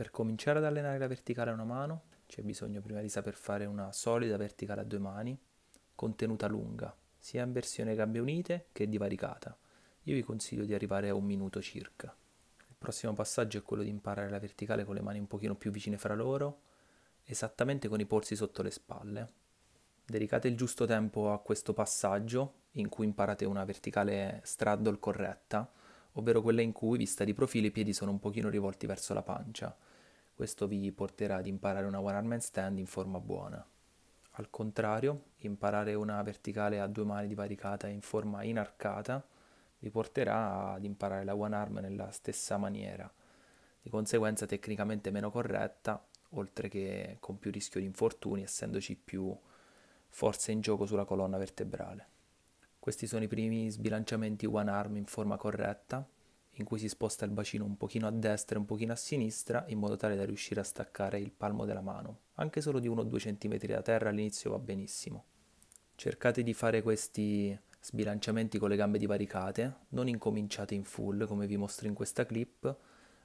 Per cominciare ad allenare la verticale a una mano c'è bisogno prima di saper fare una solida verticale a due mani con tenuta lunga, sia in versione gambe unite che divaricata. Io vi consiglio di arrivare a un minuto circa. Il prossimo passaggio è quello di imparare la verticale con le mani un pochino più vicine fra loro, esattamente con i polsi sotto le spalle. Dedicate il giusto tempo a questo passaggio in cui imparate una verticale straddle corretta, ovvero quella in cui, vista di profilo, i piedi sono un pochino rivolti verso la pancia questo vi porterà ad imparare una one arm stand in forma buona. Al contrario, imparare una verticale a due mani divaricata in forma inarcata vi porterà ad imparare la one arm nella stessa maniera, di conseguenza tecnicamente meno corretta, oltre che con più rischio di infortuni essendoci più forze in gioco sulla colonna vertebrale. Questi sono i primi sbilanciamenti one arm in forma corretta, in cui si sposta il bacino un pochino a destra e un pochino a sinistra in modo tale da riuscire a staccare il palmo della mano. Anche solo di 1-2 cm da terra all'inizio va benissimo. Cercate di fare questi sbilanciamenti con le gambe divaricate, non incominciate in full come vi mostro in questa clip,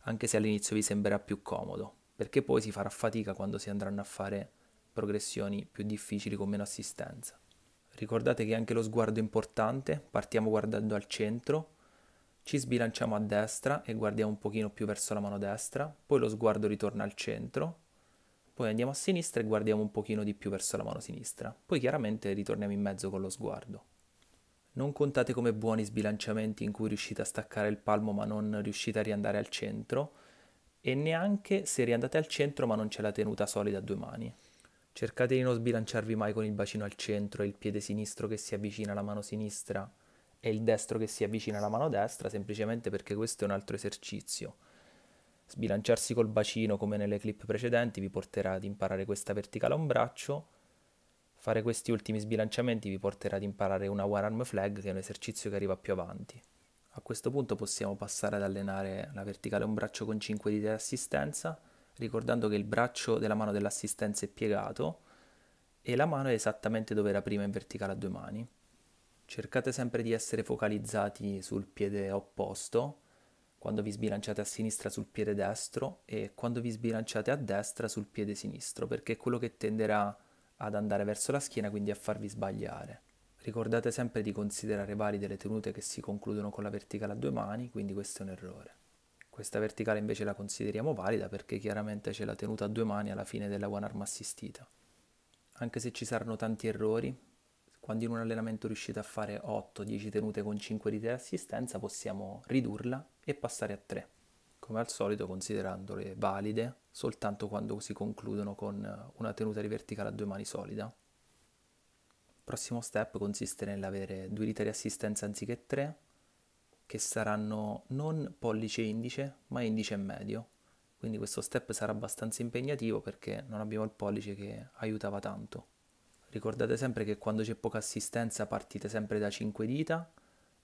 anche se all'inizio vi sembrerà più comodo, perché poi si farà fatica quando si andranno a fare progressioni più difficili con meno assistenza. Ricordate che anche lo sguardo è importante, partiamo guardando al centro, ci sbilanciamo a destra e guardiamo un pochino più verso la mano destra, poi lo sguardo ritorna al centro, poi andiamo a sinistra e guardiamo un pochino di più verso la mano sinistra, poi chiaramente ritorniamo in mezzo con lo sguardo. Non contate come buoni sbilanciamenti in cui riuscite a staccare il palmo ma non riuscite a riandare al centro e neanche se riandate al centro ma non c'è la tenuta solida a due mani. Cercate di non sbilanciarvi mai con il bacino al centro e il piede sinistro che si avvicina alla mano sinistra e il destro che si avvicina alla mano destra, semplicemente perché questo è un altro esercizio. Sbilanciarsi col bacino come nelle clip precedenti vi porterà ad imparare questa verticale a un braccio, fare questi ultimi sbilanciamenti vi porterà ad imparare una one arm flag che è un esercizio che arriva più avanti. A questo punto possiamo passare ad allenare la verticale a un braccio con 5 dita di assistenza, ricordando che il braccio della mano dell'assistenza è piegato e la mano è esattamente dove era prima in verticale a due mani. Cercate sempre di essere focalizzati sul piede opposto, quando vi sbilanciate a sinistra sul piede destro e quando vi sbilanciate a destra sul piede sinistro, perché è quello che tenderà ad andare verso la schiena, quindi a farvi sbagliare. Ricordate sempre di considerare valide le tenute che si concludono con la verticale a due mani, quindi questo è un errore. Questa verticale invece la consideriamo valida perché chiaramente c'è la tenuta a due mani alla fine della one arm assistita. Anche se ci saranno tanti errori, quando in un allenamento riuscite a fare 8-10 tenute con 5 di assistenza, possiamo ridurla e passare a 3, come al solito considerandole valide soltanto quando si concludono con una tenuta di verticale a due mani solida. Il prossimo step consiste nell'avere due dita di assistenza anziché 3, che saranno non pollice e indice, ma indice e medio. Quindi questo step sarà abbastanza impegnativo perché non abbiamo il pollice che aiutava tanto. Ricordate sempre che quando c'è poca assistenza partite sempre da 5 dita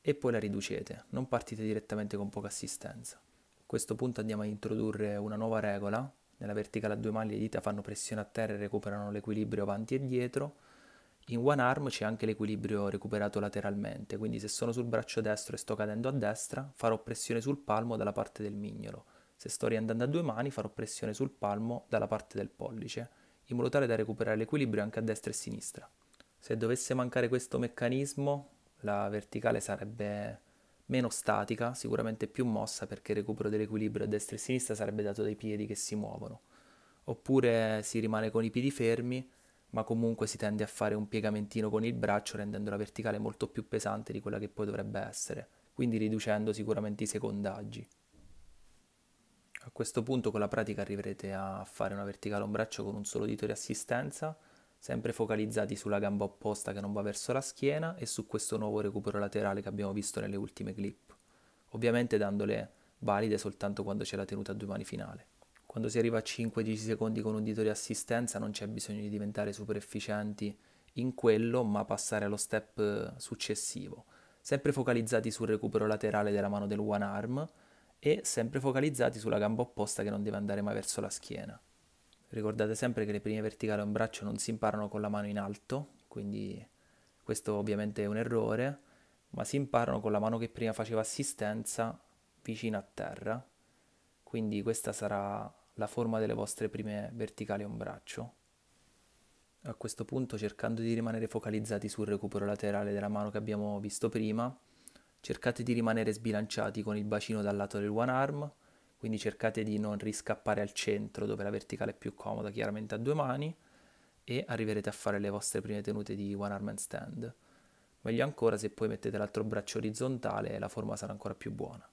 e poi la riducete, non partite direttamente con poca assistenza. A questo punto andiamo a introdurre una nuova regola, nella verticale a due mani le dita fanno pressione a terra e recuperano l'equilibrio avanti e dietro, in one arm c'è anche l'equilibrio recuperato lateralmente, quindi se sono sul braccio destro e sto cadendo a destra farò pressione sul palmo dalla parte del mignolo, se sto riandando a due mani farò pressione sul palmo dalla parte del pollice in modo tale da recuperare l'equilibrio anche a destra e a sinistra. Se dovesse mancare questo meccanismo, la verticale sarebbe meno statica, sicuramente più mossa perché il recupero dell'equilibrio a destra e a sinistra sarebbe dato dai piedi che si muovono. Oppure si rimane con i piedi fermi, ma comunque si tende a fare un piegamentino con il braccio rendendo la verticale molto più pesante di quella che poi dovrebbe essere, quindi riducendo sicuramente i secondaggi. A questo punto con la pratica arriverete a fare una verticale ombraccio con un solo dito di assistenza, sempre focalizzati sulla gamba opposta che non va verso la schiena e su questo nuovo recupero laterale che abbiamo visto nelle ultime clip, ovviamente dandole valide soltanto quando c'è la tenuta a due mani finale. Quando si arriva a 5-10 secondi con un dito di assistenza non c'è bisogno di diventare super efficienti in quello, ma passare allo step eh, successivo, sempre focalizzati sul recupero laterale della mano del one arm, e sempre focalizzati sulla gamba opposta che non deve andare mai verso la schiena. Ricordate sempre che le prime verticali a un braccio non si imparano con la mano in alto, quindi questo ovviamente è un errore, ma si imparano con la mano che prima faceva assistenza vicino a terra, quindi questa sarà la forma delle vostre prime verticali a un braccio. A questo punto cercando di rimanere focalizzati sul recupero laterale della mano che abbiamo visto prima, cercate di rimanere sbilanciati con il bacino dal lato del one arm, quindi cercate di non riscappare al centro dove la verticale è più comoda, chiaramente a due mani, e arriverete a fare le vostre prime tenute di one arm and stand. Meglio ancora se poi mettete l'altro braccio orizzontale la forma sarà ancora più buona.